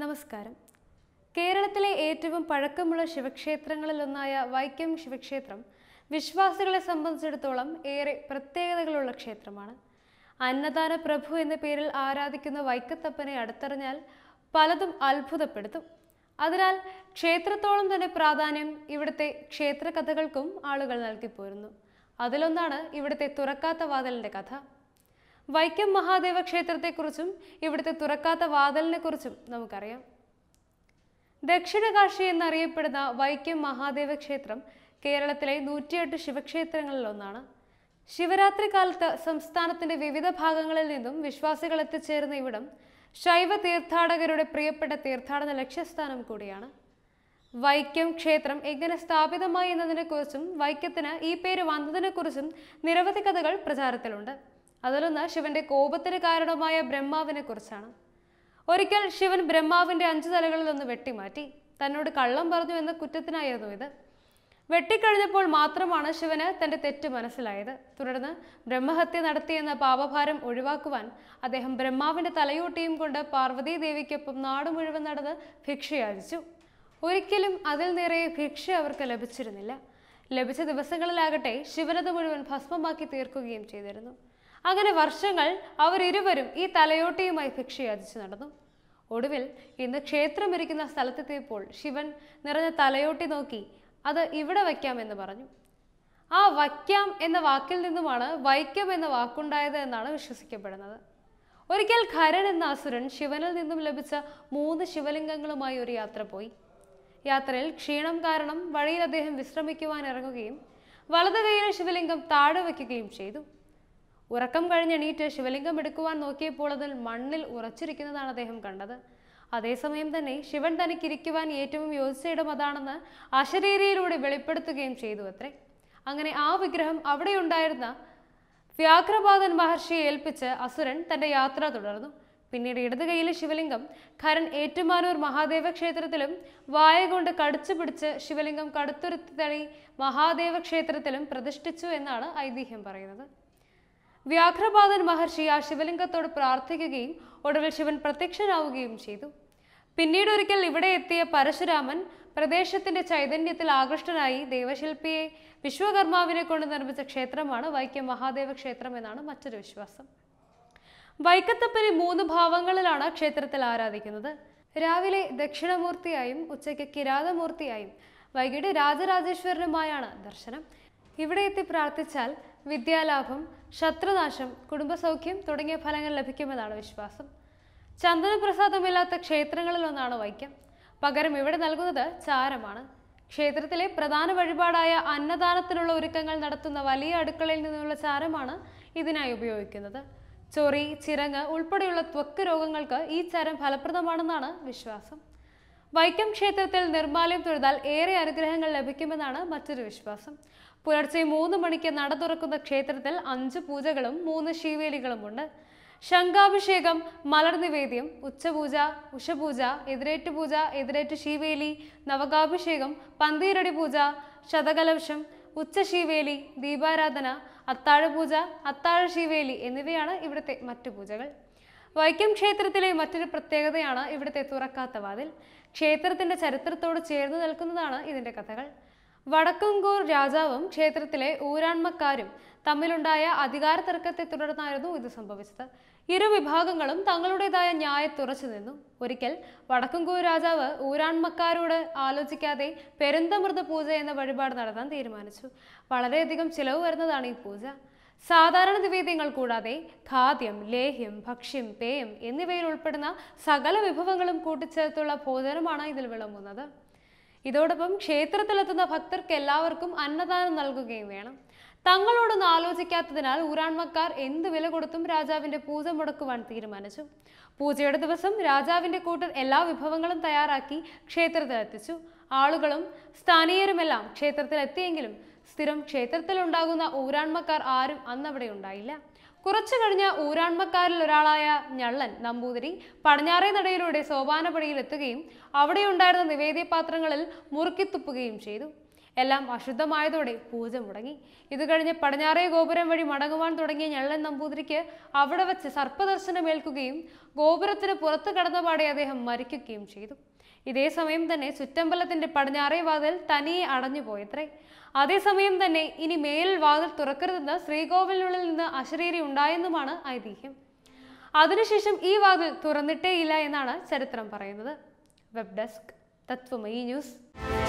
നമസ്കാരം കേരളത്തിലെ ഏറ്റവും പഴക്കമുള്ള ശിവക്ഷേത്രങ്ങളിലൊന്നായ വൈക്കം ശിവക്ഷേത്രം വിശ്വാസികളെ സംബന്ധിച്ചിടത്തോളം ഏറെ പ്രത്യേകതകളുള്ള ക്ഷേത്രമാണ് അന്നദാന പ്രഭു എന്ന പേരിൽ ആരാധിക്കുന്ന വൈക്കത്തപ്പനെ അടുത്തറിഞ്ഞാൽ പലതും അത്ഭുതപ്പെടുത്തും അതിനാൽ ക്ഷേത്രത്തോളം തന്നെ പ്രാധാന്യം ഇവിടുത്തെ ക്ഷേത്രകഥകൾക്കും ആളുകൾ നൽകിപ്പോരുന്നു അതിലൊന്നാണ് ഇവിടുത്തെ തുറക്കാത്ത വാതിലിൻ്റെ കഥ വൈക്കം മഹാദേവ ക്ഷേത്രത്തെക്കുറിച്ചും ഇവിടുത്തെ തുറക്കാത്ത കുറിച്ചും നമുക്കറിയാം ദക്ഷിണകാശി എന്നറിയപ്പെടുന്ന വൈക്കം മഹാദേവ ക്ഷേത്രം കേരളത്തിലെ നൂറ്റിയെട്ട് ശിവക്ഷേത്രങ്ങളിൽ ഒന്നാണ് ശിവരാത്രി കാലത്ത് സംസ്ഥാനത്തിന്റെ വിവിധ ഭാഗങ്ങളിൽ നിന്നും വിശ്വാസികൾ എത്തിച്ചേരുന്ന ഇവിടം ശൈവ തീർത്ഥാടകരുടെ പ്രിയപ്പെട്ട തീർത്ഥാടന ലക്ഷ്യസ്ഥാനം കൂടിയാണ് വൈക്കം ക്ഷേത്രം എങ്ങനെ സ്ഥാപിതമായി എന്നതിനെക്കുറിച്ചും വൈക്കത്തിന് ഈ പേര് വന്നതിനെക്കുറിച്ചും നിരവധി കഥകൾ പ്രചാരത്തിലുണ്ട് അതിലൊന്ന് ശിവന്റെ കോപത്തിന് കാരണമായ ബ്രഹ്മാവിനെ കുറിച്ചാണ് ഒരിക്കൽ ശിവൻ ബ്രഹ്മാവിന്റെ അഞ്ചു തലകളിൽ ഒന്ന് വെട്ടിമാറ്റി തന്നോട് കള്ളം പറഞ്ഞു എന്ന കുറ്റത്തിനായിരുന്നു ഇത് വെട്ടിക്കഴിഞ്ഞപ്പോൾ മാത്രമാണ് ശിവന് തന്റെ തെറ്റ് മനസ്സിലായത് തുടർന്ന് ബ്രഹ്മഹത്യ നടത്തിയെന്ന പാപഭാരം ഒഴിവാക്കുവാൻ അദ്ദേഹം ബ്രഹ്മാവിന്റെ തലയോട്ടിയും കൊണ്ട് പാർവതീ ദേവിക്കൊപ്പം നാട് മുഴുവൻ നടന്ന് ഭിക്ഷയാചിച്ചു ഒരിക്കലും അതിൽ നിറയെ ഭിക്ഷ അവർക്ക് ലഭിച്ചിരുന്നില്ല ലഭിച്ച ദിവസങ്ങളിലാകട്ടെ ശിവനത് മുഴുവൻ ഭസ്മമാക്കി തീർക്കുകയും ചെയ്തിരുന്നു അങ്ങനെ വർഷങ്ങൾ അവരിരുവരും ഈ തലയോട്ടിയുമായി ഭിക്ഷ യാചിച്ചു നടന്നു ഒടുവിൽ ഇന്ന് ക്ഷേത്രമിരിക്കുന്ന സ്ഥലത്തെത്തിയപ്പോൾ ശിവൻ നിറഞ്ഞ തലയോട്ടി നോക്കി അത് ഇവിടെ എന്ന് പറഞ്ഞു ആ വയ്ക്കാം എന്ന വാക്കിൽ നിന്നുമാണ് വൈക്കം എന്ന വാക്കുണ്ടായത് എന്നാണ് വിശ്വസിക്കപ്പെടുന്നത് ഒരിക്കൽ ഖരൻ എന്ന അസുരൻ ശിവനിൽ നിന്നും ലഭിച്ച മൂന്ന് ശിവലിംഗങ്ങളുമായി ഒരു യാത്ര പോയി യാത്രയിൽ ക്ഷീണം കാരണം വഴിയിൽ അദ്ദേഹം വിശ്രമിക്കുവാൻ ഇറങ്ങുകയും വലതു ശിവലിംഗം താഴെ വയ്ക്കുകയും ചെയ്തു ഉറക്കം കഴിഞ്ഞെണീറ്റ് ശിവലിംഗം എടുക്കുവാൻ നോക്കിയപ്പോൾ അതിൽ മണ്ണിൽ ഉറച്ചിരിക്കുന്നതാണ് അദ്ദേഹം കണ്ടത് അതേസമയം തന്നെ ശിവൻ തനിക്കിരിക്കുവാൻ ഏറ്റവും യോജിച്ചയിടം അതാണെന്ന് അശരീരിയിലൂടെ വെളിപ്പെടുത്തുകയും ചെയ്തു അത്രേ അങ്ങനെ ആ വിഗ്രഹം അവിടെ ഉണ്ടായിരുന്ന വ്യാഘ്രപാദൻ മഹർഷിയെ ഏൽപ്പിച്ച് അസുരൻ തന്റെ യാത്ര തുടർന്നു പിന്നീട് ഇടത് കൈയിലെ ശിവലിംഗം ഖരൻ ഏറ്റുമാനൂർ മഹാദേവ ക്ഷേത്രത്തിലും വായ കൊണ്ട് കടിച്ചു പിടിച്ച് ശിവലിംഗം കടുത്തുരുത്തി തളി മഹാദേവ ക്ഷേത്രത്തിലും പ്രതിഷ്ഠിച്ചു എന്നാണ് ഐതിഹ്യം പറയുന്നത് വ്യാഘ്രപാദൻ മഹർഷി ആ ശിവലിംഗത്തോട് പ്രാർത്ഥിക്കുകയും ഒടുവിൽ ശിവൻ പ്രത്യക്ഷനാവുകയും ചെയ്തു പിന്നീട് ഒരിക്കൽ ഇവിടെ എത്തിയ പരശുരാമൻ പ്രദേശത്തിന്റെ ചൈതന്യത്തിൽ ആകൃഷ്ടനായി ദേവശില്പിയെ വിശ്വകർമാവിനെ കൊണ്ട് നിർമ്മിച്ച ക്ഷേത്രമാണ് വൈക്കം മഹാദേവ ക്ഷേത്രം എന്നാണ് മറ്റൊരു വിശ്വാസം വൈക്കത്തപ്പനെ മൂന്ന് ഭാവങ്ങളിലാണ് ക്ഷേത്രത്തിൽ ആരാധിക്കുന്നത് രാവിലെ ദക്ഷിണമൂർത്തിയായും ഉച്ചയ്ക്ക് കിരാതമൂർത്തിയായും വൈകിട്ട് രാജരാജേശ്വരനുമായാണ് ദർശനം ഇവിടെ എത്തി പ്രാർത്ഥിച്ചാൽ വിദ്യാലാഭം ശത്രുനാശം കുടുംബസൗഖ്യം തുടങ്ങിയ ഫലങ്ങൾ ലഭിക്കുമെന്നാണ് വിശ്വാസം ചന്ദനപ്രസാദമില്ലാത്ത ക്ഷേത്രങ്ങളിലൊന്നാണ് വൈക്കം പകരം ഇവിടെ നൽകുന്നത് ചാരമാണ് ക്ഷേത്രത്തിലെ പ്രധാന വഴിപാടായ അന്നദാനത്തിനുള്ള ഒരുക്കങ്ങൾ നടത്തുന്ന വലിയ അടുക്കളയിൽ നിന്നുള്ള ചാരമാണ് ഇതിനായി ഉപയോഗിക്കുന്നത് ചൊറി ചിരങ്ങ് ഉൾപ്പെടെയുള്ള ത്വക്ക് രോഗങ്ങൾക്ക് ഈ ചാരം ഫലപ്രദമാണെന്നാണ് വിശ്വാസം വൈക്കം ക്ഷേത്രത്തിൽ നിർമ്മാലയം തൊഴുതാൽ ഏറെ അനുഗ്രഹങ്ങൾ ലഭിക്കുമെന്നാണ് മറ്റൊരു വിശ്വാസം പുലർച്ചെ മൂന്ന് മണിക്ക് നട തുറക്കുന്ന ക്ഷേത്രത്തിൽ അഞ്ച് പൂജകളും മൂന്ന് ശീവേലികളുമുണ്ട് ശംഖാഭിഷേകം നിവേദ്യം ഉച്ചപൂജ ഉഷപൂജ പൂജ എതിരേറ്റ് ശീവേലി നവകാഭിഷേകം പന്തീരടി പൂജ ശതകലവശം ഉച്ചശീവേലി ദീപാരാധന അത്താഴപൂജ അത്താഴ ശീവേലി എന്നിവയാണ് ഇവിടുത്തെ മറ്റു പൂജകൾ വൈക്കം ക്ഷേത്രത്തിലെ മറ്റൊരു പ്രത്യേകതയാണ് ഇവിടുത്തെ തുറക്കാത്ത വാതിൽ ക്ഷേത്രത്തിന്റെ ചരിത്രത്തോട് ചേർന്ന് നിൽക്കുന്നതാണ് ഇതിന്റെ കഥകൾ വടക്കുംകൂർ രാജാവും ക്ഷേത്രത്തിലെ ഊരാൺമക്കാരും തമ്മിലുണ്ടായ അധികാര തർക്കത്തെ തുടർന്നായിരുന്നു ഇത് സംഭവിച്ചത് ഇരു വിഭാഗങ്ങളും തങ്ങളുടേതായ ന്യായം തുറച്ചു നിന്നു ഒരിക്കൽ വടക്കുംകൂർ രാജാവ് ഊരാൺമക്കാരോട് ആലോചിക്കാതെ പെരുന്തമൃത പൂജ എന്ന വഴിപാട് നടത്താൻ തീരുമാനിച്ചു വളരെയധികം ചിലവ് വരുന്നതാണ് ഈ പൂജ സാധാരണ നിവേദ്യങ്ങൾ കൂടാതെ ഖാദ്യം ലേഹ്യം ഭക്ഷ്യം പേയം എന്നിവയിൽ ഉൾപ്പെടുന്ന സകല വിഭവങ്ങളും കൂട്ടിച്ചേർത്തുള്ള ഭോജനമാണ് ഇതിൽ വിളമ്പുന്നത് ഇതോടൊപ്പം ക്ഷേത്രത്തിലെത്തുന്ന ഭക്തർക്ക് എല്ലാവർക്കും അന്നദാനം നൽകുകയും വേണം തങ്ങളോടൊന്നും ആലോചിക്കാത്തതിനാൽ ഊരാൺമക്കാർ എന്ത് വില കൊടുത്തും രാജാവിന്റെ പൂജ മുടക്കുവാൻ തീരുമാനിച്ചു പൂജയുടെ ദിവസം രാജാവിന്റെ കൂട്ടർ എല്ലാ വിഭവങ്ങളും തയ്യാറാക്കി ക്ഷേത്രത്തിലെത്തിച്ചു ആളുകളും സ്ഥാനീയരുമെല്ലാം ക്ഷേത്രത്തിലെത്തിയെങ്കിലും സ്ഥിരം ക്ഷേത്രത്തിലുണ്ടാകുന്ന ഊരാൺമക്കാർ ആരും അന്നവിടെ ഉണ്ടായില്ല കുറച്ചു കഴിഞ്ഞ ഊരാൺമക്കാരിൽ ഒരാളായ ഞള്ളൻ നമ്പൂതിരി പടിഞ്ഞാറേ നടയിലൂടെ സോപാനപടിയിൽ എത്തുകയും അവിടെ നിവേദ്യ പാത്രങ്ങളിൽ മുറുക്കിത്തുപ്പുകയും ചെയ്തു എല്ലാം അശുദ്ധമായതോടെ പൂജ മുടങ്ങി ഇത് കഴിഞ്ഞ് പടിഞ്ഞാറേ ഗോപുരം വഴി മടങ്ങുവാൻ തുടങ്ങിയ ഞള്ളൻ നമ്പൂതിരിക്ക് അവിടെ വച്ച് സർപ്പദർശനമേൽക്കുകയും ഗോപുരത്തിന് പുറത്തു കടന്നപാടെ അദ്ദേഹം മരിക്കുകയും ചെയ്തു ഇതേസമയം തന്നെ ചുറ്റമ്പലത്തിന്റെ പടിഞ്ഞാറേ വാതിൽ തനിയെ അടഞ്ഞുപോയത്രേ അതേസമയം തന്നെ ഇനി മേലിൽ വാതിൽ തുറക്കരുതെന്ന് ശ്രീകോവിലിനുള്ളിൽ നിന്ന് അശരീരി ഉണ്ടായെന്നുമാണ് ഐതിഹ്യം അതിനുശേഷം ഈ വാതിൽ തുറന്നിട്ടേയില്ല എന്നാണ് ചരിത്രം പറയുന്നത് വെബ് ഡെസ്ക് തത്വമയി ന്യൂസ്